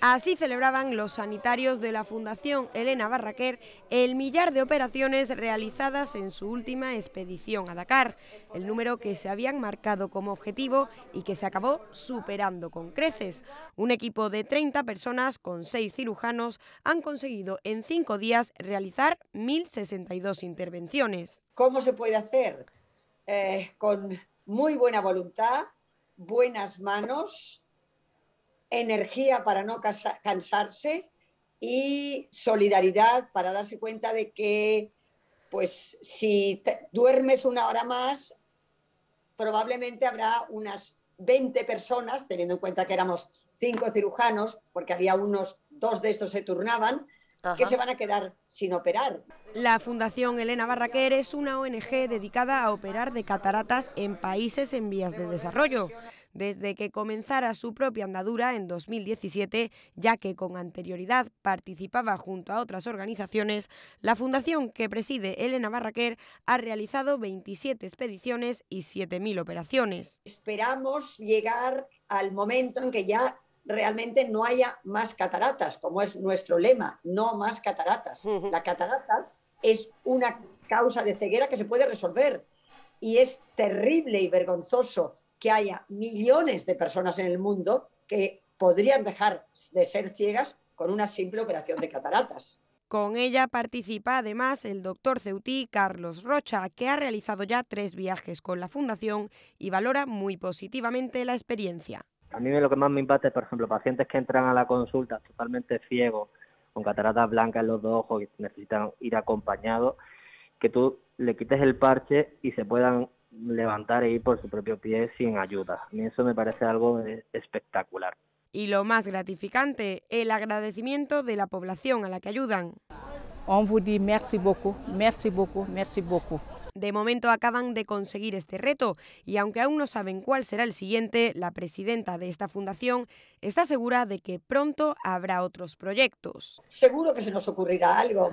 Así celebraban los sanitarios de la Fundación Elena Barraquer el millar de operaciones realizadas en su última expedición a Dakar, el número que se habían marcado como objetivo y que se acabó superando con creces. Un equipo de 30 personas con 6 cirujanos han conseguido en 5 días realizar 1.062 intervenciones. ¿Cómo se puede hacer? Eh, con muy buena voluntad, buenas manos, energía para no cansarse y solidaridad para darse cuenta de que, pues, si duermes una hora más, probablemente habrá unas 20 personas, teniendo en cuenta que éramos cinco cirujanos, porque había unos, dos de estos se turnaban, que se van a quedar sin operar. La Fundación Elena Barraquer es una ONG dedicada a operar de cataratas en países en vías de desarrollo desde que comenzara su propia andadura en 2017, ya que con anterioridad participaba junto a otras organizaciones, la fundación que preside Elena Barraquer ha realizado 27 expediciones y 7.000 operaciones. Esperamos llegar al momento en que ya realmente no haya más cataratas, como es nuestro lema, no más cataratas. La catarata es una causa de ceguera que se puede resolver y es terrible y vergonzoso que haya millones de personas en el mundo que podrían dejar de ser ciegas con una simple operación de cataratas. Con ella participa además el doctor Ceutí Carlos Rocha, que ha realizado ya tres viajes con la Fundación y valora muy positivamente la experiencia. A mí lo que más me impacta es, por ejemplo, pacientes que entran a la consulta totalmente ciegos, con cataratas blancas en los dos ojos, y necesitan ir acompañados, que tú le quites el parche y se puedan levantar e ir por su propio pie sin ayuda. A mí eso me parece algo eh, espectacular. Y lo más gratificante, el agradecimiento de la población a la que ayudan. On vous merci beaucoup, merci beaucoup, merci beaucoup. De momento acaban de conseguir este reto y aunque aún no saben cuál será el siguiente, la presidenta de esta fundación está segura de que pronto habrá otros proyectos. Seguro que se nos ocurrirá algo.